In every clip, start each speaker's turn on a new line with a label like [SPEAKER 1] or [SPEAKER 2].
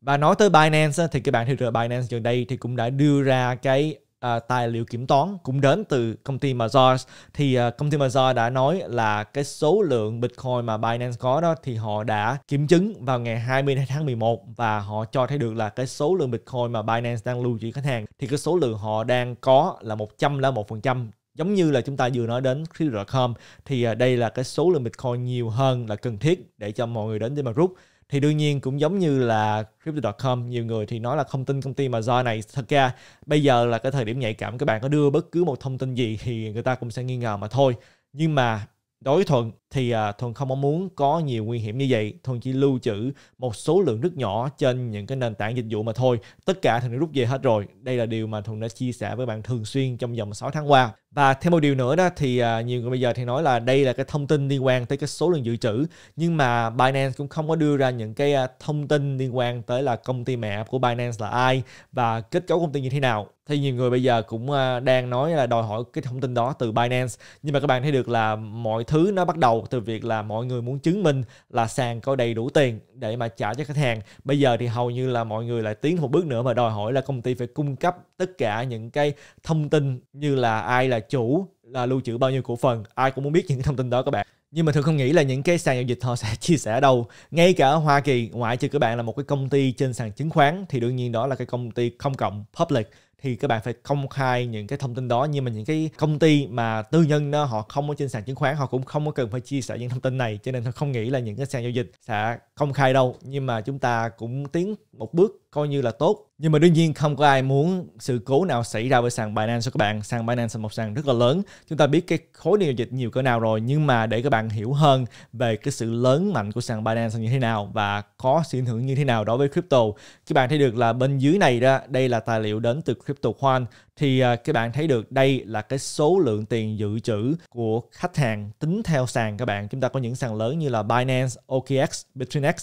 [SPEAKER 1] và nói tới Binance thì các bạn thị rồi Binance gần đây thì cũng đã đưa ra cái à, tài liệu kiểm toán cũng đến từ công ty Mazars thì à, công ty Mazars đã nói là cái số lượng Bitcoin mà Binance có đó thì họ đã kiểm chứng vào ngày 20 tháng 11 và họ cho thấy được là cái số lượng Bitcoin mà Binance đang lưu trữ khách hàng thì cái số lượng họ đang có là 101% giống như là chúng ta vừa nói đến crypto.com thì à, đây là cái số lượng Bitcoin nhiều hơn là cần thiết để cho mọi người đến để mà rút thì đương nhiên cũng giống như là crypto.com nhiều người thì nói là không tin công ty mà do này thật ra bây giờ là cái thời điểm nhạy cảm các bạn có đưa bất cứ một thông tin gì thì người ta cũng sẽ nghi ngờ mà thôi nhưng mà đối thuận thì à, thuần không mong muốn có nhiều nguy hiểm như vậy thuần chỉ lưu trữ một số lượng rất nhỏ trên những cái nền tảng dịch vụ mà thôi tất cả thuần đã rút về hết rồi đây là điều mà thuần đã chia sẻ với bạn thường xuyên trong vòng 6 tháng qua và thêm một điều nữa đó thì à, nhiều người bây giờ thì nói là đây là cái thông tin liên quan tới cái số lượng dự trữ nhưng mà Binance cũng không có đưa ra những cái à, thông tin liên quan tới là công ty mẹ của Binance là ai và kết cấu công ty như thế nào thì nhiều người bây giờ cũng à, đang nói là đòi hỏi cái thông tin đó từ Binance nhưng mà các bạn thấy được là mọi thứ nó bắt đầu từ việc là mọi người muốn chứng minh là sàn có đầy đủ tiền để mà trả cho khách hàng bây giờ thì hầu như là mọi người lại tiến một bước nữa mà đòi hỏi là công ty phải cung cấp tất cả những cái thông tin như là ai là chủ là lưu trữ bao nhiêu cổ phần ai cũng muốn biết những thông tin đó các bạn nhưng mà thường không nghĩ là những cái sàn giao dịch họ sẽ chia sẻ đâu ngay cả ở Hoa Kỳ ngoại trừ các bạn là một cái công ty trên sàn chứng khoán thì đương nhiên đó là cái công ty công cộng public thì các bạn phải công khai những cái thông tin đó nhưng mà những cái công ty mà tư nhân đó họ không có trên sàn chứng khoán họ cũng không có cần phải chia sẻ những thông tin này cho nên tôi không nghĩ là những cái sàn giao dịch sẽ công khai đâu nhưng mà chúng ta cũng tiến một bước coi như là tốt nhưng mà đương nhiên không có ai muốn sự cố nào xảy ra với sàn Binance cho các bạn sàn Binance là một sàn rất là lớn chúng ta biết cái khối giao dịch nhiều cỡ nào rồi nhưng mà để các bạn hiểu hơn về cái sự lớn mạnh của sàn Binance như thế nào và có sự ảnh hưởng như thế nào đối với crypto các bạn thấy được là bên dưới này đó đây là tài liệu đến từ crypto coin thì à, các bạn thấy được đây là cái số lượng tiền dự trữ của khách hàng tính theo sàn các bạn. Chúng ta có những sàn lớn như là Binance, OKX, Bitrenex,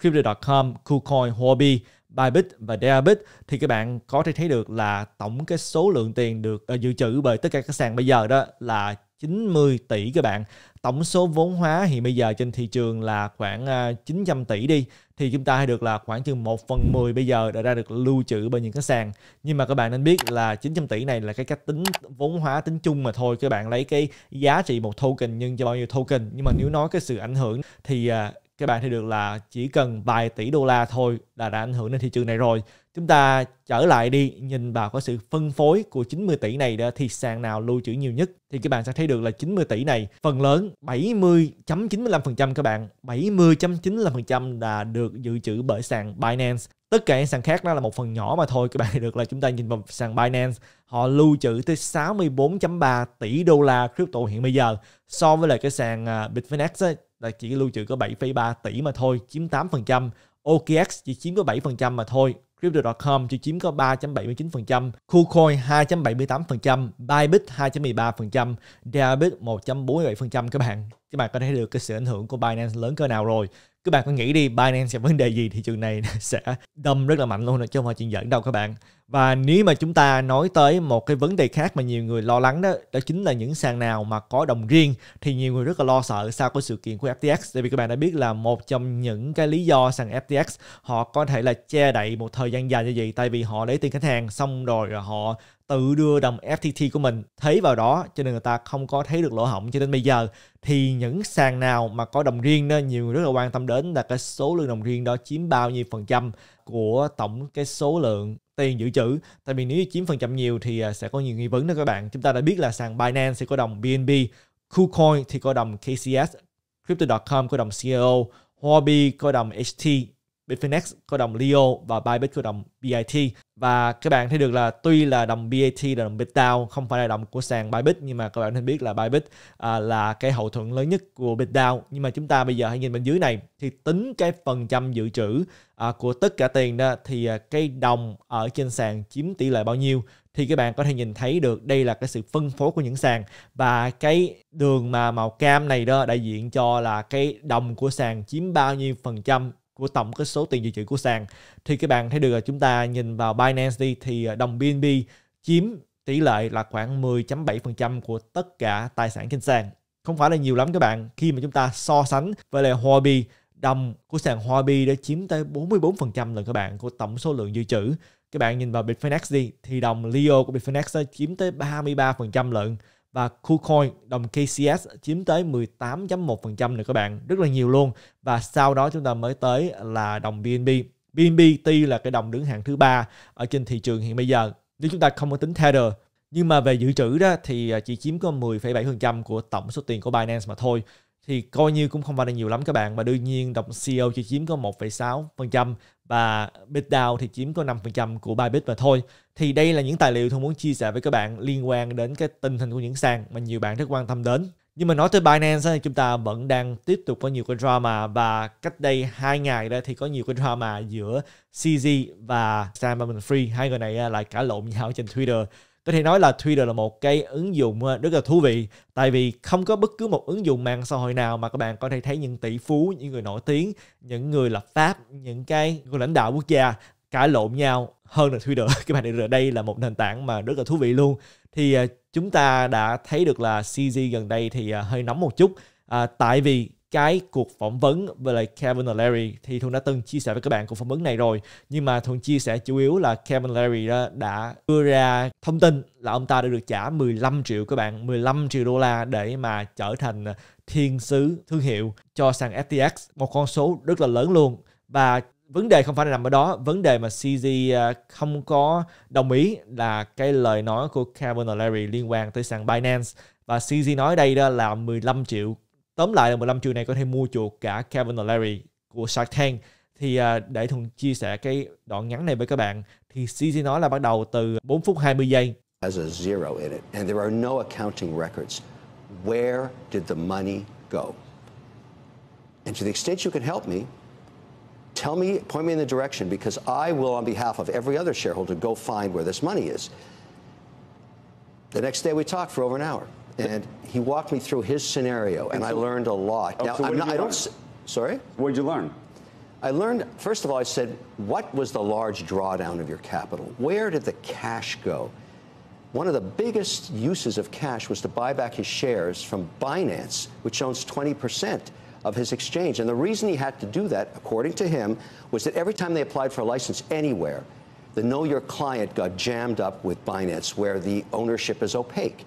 [SPEAKER 1] Crypto.com, KuCoin, Huobi, Bybit và Derabit thì các bạn có thể thấy được là tổng cái số lượng tiền được à, dự trữ bởi tất cả các sàn bây giờ đó là 90 tỷ các bạn tổng số vốn hóa hiện bây giờ trên thị trường là khoảng 900 à, tỷ đi thì chúng ta hay được là khoảng chừng 1 phần 10 bây giờ đã ra được lưu trữ bởi những cái sàn nhưng mà các bạn nên biết là 900 tỷ này là cái cách tính vốn hóa tính chung mà thôi các bạn lấy cái giá trị một token nhân cho bao nhiêu token nhưng mà nếu nói cái sự ảnh hưởng thì à, các bạn thấy được là chỉ cần vài tỷ đô la thôi là đã ảnh hưởng đến thị trường này rồi Chúng ta trở lại đi nhìn vào cái sự phân phối của 90 tỷ này đó thì sàn nào lưu trữ nhiều nhất thì các bạn sẽ thấy được là 90 tỷ này phần lớn 70.95% các bạn 70.95% là được dự trữ bởi sàn Binance tất cả những sàn khác đó là một phần nhỏ mà thôi các bạn được là chúng ta nhìn vào sàn Binance họ lưu trữ tới 64.3 tỷ đô la crypto hiện bây giờ so với lại cái sàn à, Bitfinex ấy, là chỉ lưu trữ có 7,3 tỷ mà thôi chiếm 8% OKX chỉ chiếm có 7% mà thôi Crypto.com chỉ chiếm có 3.79%, KuCoin 2.78%, Bybit 2.13%, Deribit 1.47% các bạn. Các bạn có thể được cái sự ảnh hưởng của Binance lớn cỡ nào rồi. Các bạn có nghĩ đi Binance sẽ vấn đề gì thì trường này sẽ đâm rất là mạnh luôn rồi chứ không phải chuyện giỡn đâu các bạn. Và nếu mà chúng ta nói tới một cái vấn đề khác mà nhiều người lo lắng đó, đó chính là những sàn nào mà có đồng riêng thì nhiều người rất là lo sợ sau cái sự kiện của FTX. Tại vì các bạn đã biết là một trong những cái lý do sàn FTX họ có thể là che đậy một thời gian dài như vậy tại vì họ lấy tiền khách hàng xong rồi họ tự đưa đồng FTT của mình thấy vào đó cho nên người ta không có thấy được lỗ hổng cho đến bây giờ thì những sàn nào mà có đồng riêng đó nhiều người rất là quan tâm đến là cái số lượng đồng riêng đó chiếm bao nhiêu phần trăm của tổng cái số lượng tiền dự trữ tại vì nếu chiếm phần trăm nhiều thì à, sẽ có nhiều nghi vấn đó các bạn chúng ta đã biết là sàn Binance sẽ có đồng BNB KuCoin thì có đồng KCS Crypto.com có đồng CAO e Huobi có đồng HT Bitfinex có đồng LEO và Bybit có đồng BIT và các bạn thấy được là tuy là đồng BAT là đồng Bitdao không phải là đồng của sàn Bybit nhưng mà các bạn nên biết là Bybit à, là cái hậu thuẫn lớn nhất của Bitdao nhưng mà chúng ta bây giờ hãy nhìn bên dưới này thì tính cái phần trăm dự trữ à, của tất cả tiền đó thì à, cái đồng ở trên sàn chiếm tỷ lệ bao nhiêu thì các bạn có thể nhìn thấy được đây là cái sự phân phối của những sàn và cái đường mà màu cam này đó đại diện cho là cái đồng của sàn chiếm bao nhiêu phần trăm của tổng cái số tiền dự trữ của sàn thì các bạn thấy được là chúng ta nhìn vào Binance đi thì à, đồng BNB chiếm tỷ lệ là khoảng 10.7% của tất cả tài sản trên sàn. Không phải là nhiều lắm các bạn khi mà chúng ta so sánh với lại Huobi đồng của sàn Huobi đã chiếm tới 44% là các bạn của tổng số lượng dự trữ. Các bạn nhìn vào Bitfinex đi thì đồng Leo của Bitfinex đã chiếm tới 33% lượng và KuCoin đồng KCS chiếm tới 18.1% này các bạn, rất là nhiều luôn. Và sau đó chúng ta mới tới là đồng BNB. bnb tuy là cái đồng đứng hạng thứ ba ở trên thị trường hiện bây giờ. Nếu chúng ta không có tính Tether, nhưng mà về dự trữ đó thì à, chỉ chiếm có 10,7% của tổng số tiền của Binance mà thôi. Thì coi như cũng không phải là nhiều lắm các bạn và đương nhiên đồng CO e chỉ chiếm có 1,6% và BitDao thì chiếm có 5% của Bybit mà thôi. Thì đây là những tài liệu tôi muốn chia sẻ với các bạn liên quan đến cái tình hình của những sàn mà nhiều bạn rất quan tâm đến. Nhưng mà nói tới Binance thì chúng ta vẫn đang tiếp tục có nhiều cái drama và cách đây hai ngày đó thì có nhiều cái drama giữa CZ và Sam Bankman-Fried hai người này lại cả lộn nhau trên Twitter có thể nói là Twitter là một cái ứng dụng ờ, rất là thú vị tại vì không có bất cứ một ứng dụng mạng xã hội nào mà các bạn có thể thấy những tỷ phú những người nổi tiếng những người lập pháp những cái người lãnh đạo quốc gia cãi lộn nhau hơn là Twitter các bạn thấy đây là một nền tảng mà rất là thú vị luôn thì ờ, chúng ta đã thấy được là CG gần đây thì ờ, hơi nóng một chút à, tại vì cái cuộc phỏng vấn với lại Kevin Larry thì Thuận đã từng chia sẻ với các bạn cuộc phỏng vấn này rồi nhưng mà Thuận chia sẻ chủ yếu là Kevin Larry đó đã đưa ra thông tin là ông ta đã được trả 15 triệu các bạn 15 triệu đô la để mà trở thành thiên sứ thương hiệu cho sàn FTX một con số rất là lớn luôn và vấn đề không phải là nằm ở đó vấn đề mà CZ à, không có đồng ý là cái lời nói của Kevin Larry liên quan tới sàn Binance và CZ nói đây đó là 15 triệu tóm lại là 15 triệu này có thể mua chuộc cả Kevin và của Shark Tank thì à, để Thuần chia sẻ cái đoạn ngắn này với các bạn thì CG nói là bắt đầu từ 4 phút 20 giây has a zero in it,
[SPEAKER 2] and there are no accounting records. Where did the money go? And to the extent you can help me, tell me, point me in the direction, because I will, on behalf of every other shareholder, go find where this money is. The next day we talked for over an hour. and he walked me through his scenario, and, and so, I learned a lot. Oh, now, so I'm not, I learn? don't. Sorry. What did you learn? I learned, first of all, I said, what was the large drawdown of your capital? Where did the cash go? One of the biggest uses of cash was to buy back his shares from Binance, which owns 20% of his exchange. And the reason he had to do that, according to him, was that every time they applied for a license anywhere, the Know Your Client got jammed up with Binance, where the ownership is opaque.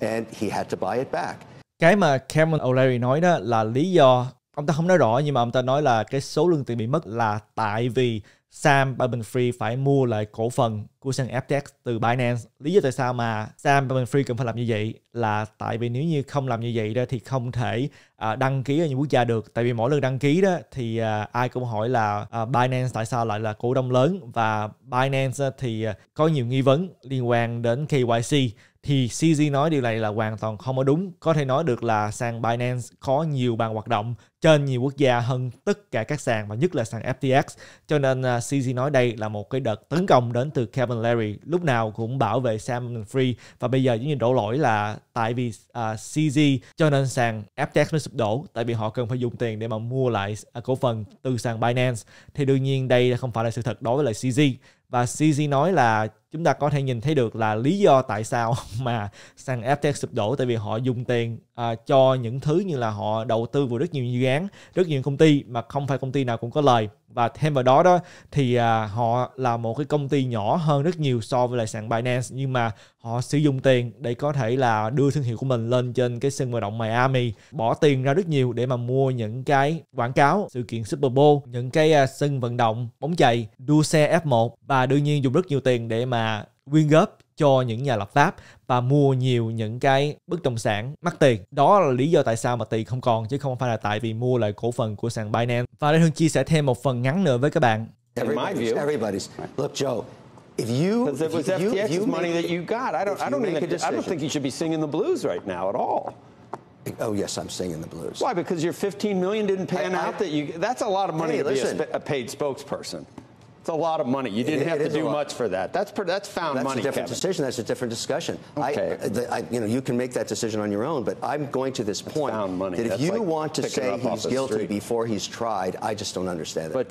[SPEAKER 2] and he had to buy it back.
[SPEAKER 1] Cái mà Cameron O'Leary nói đó là lý do ông ta không nói rõ nhưng mà ông ta nói là cái số lương tiền bị mất là tại vì Sam Bankman-Fried phải mua lại cổ phần của sàn FTX từ Binance. Lý do tại sao mà Sam Bankman-Fried cần phải làm như vậy là tại vì nếu như không làm như vậy đó thì không thể à, đăng ký ở những quốc gia được. Tại vì mỗi lần đăng ký đó thì à, ai cũng hỏi là à, Binance tại sao lại là cổ đông lớn và Binance thì có nhiều nghi vấn liên quan đến KYC thì CZ nói điều này là hoàn toàn không có đúng. Có thể nói được là sàn Binance có nhiều bàn hoạt động trên nhiều quốc gia hơn tất cả các sàn và nhất là sàn FTX. Cho nên à, CZ nói đây là một cái đợt tấn công đến từ Kevin Larry lúc nào cũng bảo vệ Sam Free và bây giờ giống như đổ lỗi là tại vì uh, à, CZ cho nên sàn FTX mới sụp đổ tại vì họ cần phải dùng tiền để mà mua lại cổ phần từ sàn Binance. Thì đương nhiên đây không phải là sự thật đối với lại CZ và CZ nói là chúng ta có thể nhìn thấy được là lý do tại sao mà sàn FTX sụp đổ tại vì họ dùng tiền à, cho những thứ như là họ đầu tư vào rất nhiều dự án, rất nhiều công ty mà không phải công ty nào cũng có lời và thêm vào đó đó thì à, họ là một cái công ty nhỏ hơn rất nhiều so với lại sàn Binance nhưng mà họ sử dụng tiền để có thể là đưa thương hiệu của mình lên trên cái sân vận động Miami, bỏ tiền ra rất nhiều để mà mua những cái quảng cáo, sự kiện Super Bowl, những cái à, sân vận động bóng chày, đua xe F1 và đương nhiên dùng rất nhiều tiền để mà quyên góp cho những nhà lập pháp và mua nhiều những cái bất động sản mắc tiền. Đó là lý do tại sao mà tiền không còn chứ không phải là tại vì mua lại cổ phần của sàn Binance. Và đây Hương chia sẻ thêm một phần ngắn nữa với các bạn. In everybody's.
[SPEAKER 2] Look, Joe, If you, if it FTX's you, you money that you got, I don't, I don't, even, I don't think you should be singing the blues right now at all. Oh yes, I'm singing the blues. Why? Because your 15 million didn't pan I, out. I, that you—that's a lot of money hey, to listen. be a, a paid spokesperson. It's a lot of money. You didn't it, have it to do much for that. That's per, that's found that's money. That's a different Kevin. decision. That's a different discussion. Okay. I, the, I, you know, you can make that decision on your own, but I'm going to this point that if that's you like want to say he's guilty street. before he's tried, I just don't understand it. But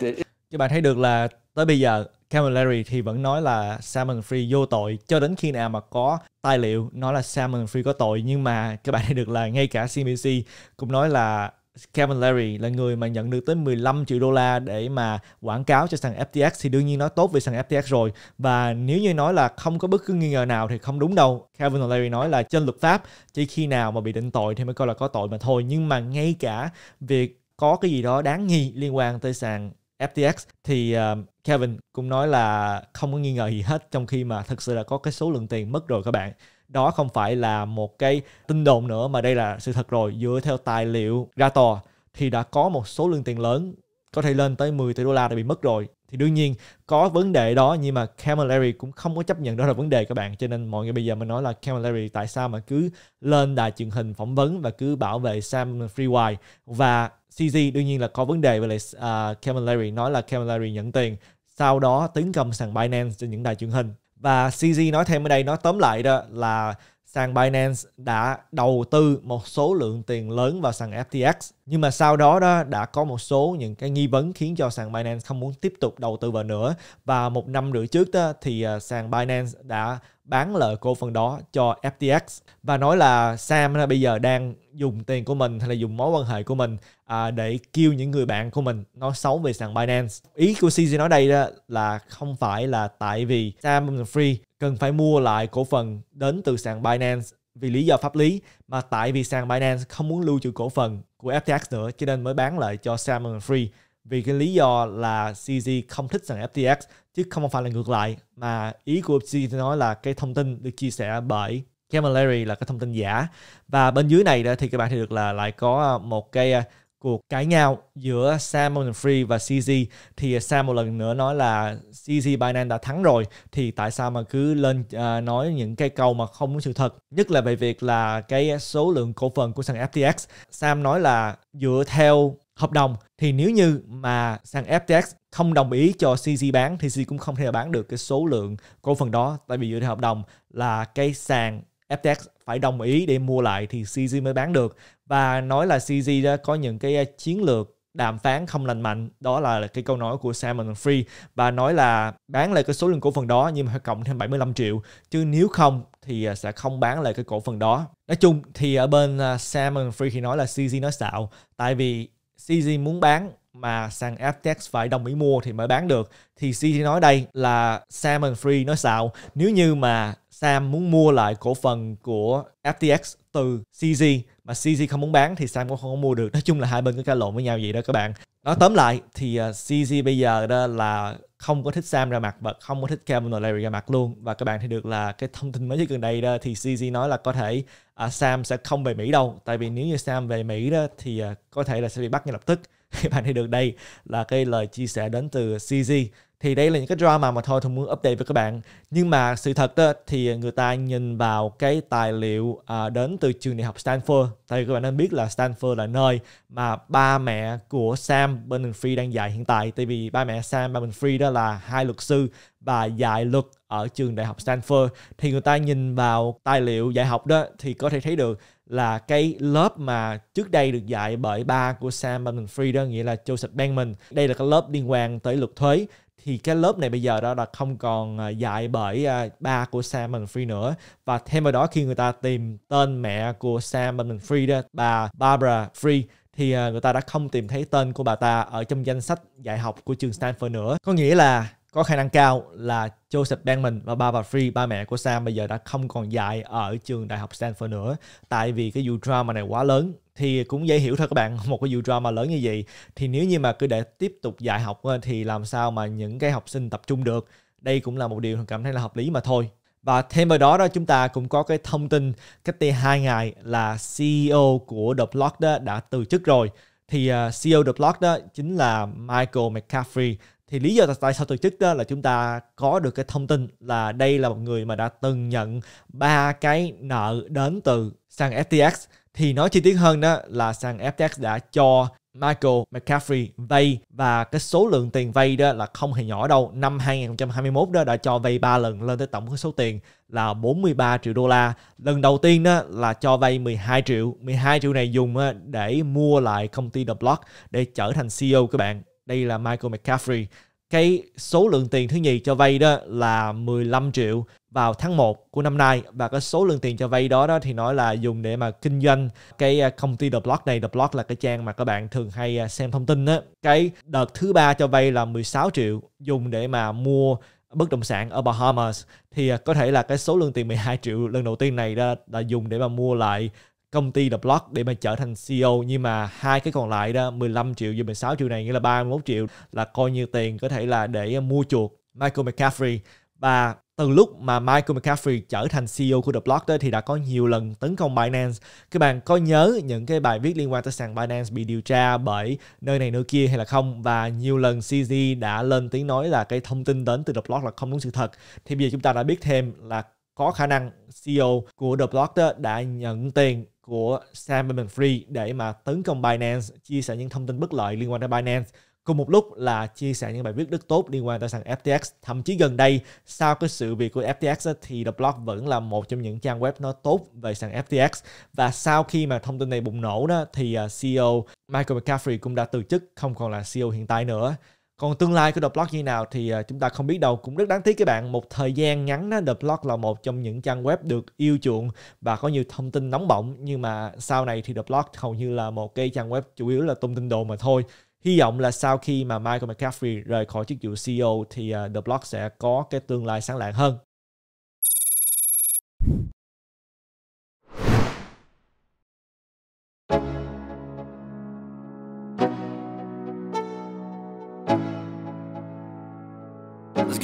[SPEAKER 1] Các bạn thấy được là tới bây giờ Cameron Larry thì vẫn nói là Salmon Free vô tội cho đến khi nào mà có tài liệu nói là Salmon Free có tội nhưng mà các bạn thấy được là ngay cả CBC cũng nói là Kevin Larry là người mà nhận được tới 15 triệu đô la để mà quảng cáo cho sàn FTX thì đương nhiên nói tốt về sàn FTX rồi và nếu như nói là không có bất cứ nghi ngờ nào thì không đúng đâu Kevin Larry nói là trên luật pháp chỉ khi nào mà bị định tội thì mới coi là có tội mà thôi nhưng mà ngay cả việc có cái gì đó đáng nghi liên quan tới sàn FTX thì uh, Kevin cũng nói là không có nghi ngờ gì hết trong khi mà thực sự là có cái số lượng tiền mất rồi các bạn đó không phải là một cái tin đồn nữa mà đây là sự thật rồi dựa theo tài liệu ra tòa thì đã có một số lượng tiền lớn có thể lên tới 10 tỷ đô la đã bị mất rồi thì đương nhiên có vấn đề đó nhưng mà Cameron cũng không có chấp nhận đó là vấn đề các bạn cho nên mọi người bây giờ mình nói là Cameron tại sao mà cứ lên đài truyền hình phỏng vấn và cứ bảo vệ Sam Freeway và CZ đương nhiên là có vấn đề về lại uh, à, Cameron nói là Cameron nhận tiền sau đó tấn công sàn Binance trên những đài truyền hình và CZ nói thêm ở đây, nói tóm lại đó là sàn Binance đã đầu tư một số lượng tiền lớn vào sàn FTX. Nhưng mà sau đó đó đã có một số những cái nghi vấn khiến cho sàn Binance không muốn tiếp tục đầu tư vào nữa. Và một năm rưỡi trước đó thì à, sàn Binance đã bán lời cổ phần đó cho FTX và nói là Sam bây giờ đang dùng tiền của mình hay là dùng mối quan hệ của mình à, để kêu những người bạn của mình nói xấu về sàn Binance. Ý của CZ nói đây đó là không phải là tại vì Sam Free cần phải mua lại cổ phần đến từ sàn Binance vì lý do pháp lý mà tại vì sàn Binance không muốn lưu trữ cổ phần của FTX nữa cho nên mới bán lại cho Sam Free vì cái lý do là CZ không thích sàn FTX chứ không phải là ngược lại mà ý của CZ thì nói là cái thông tin được chia sẻ bởi Camilleri là cái thông tin giả và bên dưới này đó thì các bạn thấy được là lại có ờ, một cái ờ, cuộc cãi nhau giữa Sam Allen Free và CZ thì Sam một lần nữa nói là CZ Binance đã thắng rồi thì tại sao mà cứ lên uh, nói những cái câu mà không đúng sự thật nhất là về việc là cái số lượng cổ phần của sàn FTX Sam nói là dựa theo hợp đồng thì nếu như mà sàn FTX không đồng ý cho CZ bán thì CZ cũng không thể bán được cái số lượng cổ phần đó tại vì dựa theo hợp đồng là cái sàn FTX phải đồng ý để mua lại thì CZ mới bán được và nói là CZ đó có những cái chiến lược đàm phán không lành mạnh đó là cái câu nói của Simon Free và nói là bán lại cái số lượng cổ phần đó nhưng mà cộng thêm 75 triệu chứ nếu không thì sẽ không bán lại cái cổ phần đó nói chung thì ở bên à, Simon Free thì nói là CZ nói xạo tại vì CZ muốn bán mà sàn FTX phải đồng ý mua thì mới bán được. Thì CZ nói đây là Sam and Free nói xạo nếu như mà Sam muốn mua lại cổ phần của FTX từ CZ mà CZ không muốn bán thì Sam cũng không có mua được. Nói chung là hai bên cứ cãi lộn với nhau vậy đó các bạn nói tóm lại thì uh, à, CZ bây giờ đó là không có thích Sam ra mặt và không có thích Cameron Larry ra mặt luôn và các bạn thì được là cái thông tin mới nhất gần đây đó thì CZ nói là có thể uh, Sam sẽ không về Mỹ đâu tại vì nếu như Sam về Mỹ đó thì uh, có thể là sẽ bị bắt ngay lập tức các bạn thấy được đây là cái lời chia sẻ đến từ CZ thì đây là những cái drama mà thôi thường muốn update với các bạn nhưng mà sự thật đó, thì người ta nhìn vào cái tài liệu à, đến từ trường đại học Stanford tại vì các bạn nên biết là Stanford là nơi mà ba mẹ của Sam bernard đang dạy hiện tại tại vì ba mẹ Sam bernard đó là hai luật sư và dạy luật ở trường đại học Stanford thì người ta nhìn vào tài liệu dạy học đó thì có thể thấy được là cái lớp mà trước đây được dạy bởi ba của Sam Bankman-Fried đó nghĩa là Joseph Bankman đây là cái lớp liên quan tới luật thuế thì cái lớp này bây giờ đó là không còn à, dạy bởi à, ba của Sam Free nữa và thêm vào đó khi người ta tìm tên mẹ của Sam Free đó bà Barbara Free thì à, người ta đã không tìm thấy tên của bà ta ở trong danh sách dạy học của trường Stanford nữa. Có nghĩa là có khả năng cao là Joseph Bankman và ba bà Free, ba mẹ của Sam bây giờ đã không còn dạy ở trường đại học Stanford nữa tại vì cái vụ drama này quá lớn thì cũng dễ hiểu thôi các bạn một cái vụ drama lớn như vậy thì nếu như mà cứ để tiếp tục dạy học thì làm sao mà những cái học sinh tập trung được đây cũng là một điều cảm thấy là hợp lý mà thôi và thêm vào đó đó chúng ta cũng có cái thông tin cách đây hai ngày là CEO của The Block đó đã từ chức rồi thì à, CEO The Block đó chính là Michael McCaffrey thì lý do tại sao từ chức đó là chúng ta có được cái thông tin là đây là một người mà đã từng nhận ba cái nợ đến từ sàn FTX thì nói chi tiết hơn đó là sàn FTX đã cho Michael McCaffrey vay và cái số lượng tiền vay đó là không hề nhỏ đâu. Năm 2021 đó đã cho vay 3 lần lên tới tổng số tiền là 43 triệu đô la. Lần đầu tiên đó là cho vay 12 triệu. 12 triệu này dùng để mua lại công ty The Block để trở thành CEO các bạn đây là Michael McCaffrey cái số lượng tiền thứ nhì cho vay đó là 15 triệu vào tháng 1 của năm nay và cái số lượng tiền cho vay đó đó thì nói là dùng để mà kinh doanh cái à, công ty The Block này The Block là cái trang mà các bạn thường hay à, xem thông tin á cái đợt thứ ba cho vay là 16 triệu dùng để mà mua bất động sản ở Bahamas thì à, có thể là cái số lượng tiền 12 triệu lần đầu tiên này đó là dùng để mà mua lại công ty The Block để mà trở thành CEO nhưng mà hai cái còn lại đó 15 triệu với 16 triệu này nghĩa là 31 triệu là coi như tiền có thể là để ờ, mua chuộc Michael McCaffrey và từ lúc mà Michael McCaffrey trở thành CEO của The Block đó thì đã có nhiều lần tấn công Binance. Các bạn có nhớ những cái bài viết liên quan tới sàn Binance bị điều tra bởi nơi này nơi kia hay là không và nhiều lần CZ đã lên tiếng nói là cái thông tin đến từ The Block là không đúng sự thật. Thì bây giờ chúng ta đã biết thêm là có khả năng CEO của The Block đó đã nhận tiền của Sam Bankman-Fried để mà tấn công Binance, chia sẻ những thông tin bất lợi liên quan đến Binance. Cùng một lúc là chia sẻ những bài viết rất tốt liên quan tới sàn FTX. Thậm chí gần đây, sau cái sự việc của FTX thì The Block vẫn là một trong những trang web nó tốt về sàn FTX. Và sau khi mà thông tin này bùng nổ đó thì à, CEO Michael McCaffrey cũng đã từ chức, không còn là CEO hiện tại nữa còn tương lai của The Block như nào thì à, chúng ta không biết đâu cũng rất đáng tiếc các bạn một thời gian ngắn đó The Block là một trong những trang web được yêu chuộng và có nhiều thông tin nóng bỏng nhưng mà sau này thì The Block hầu như là một cái trang web chủ yếu là tung tin đồn mà thôi Hy vọng là sau khi mà Michael McCaffrey rời khỏi chức vụ CEO thì à, The Block sẽ có cái tương lai sáng lạng hơn.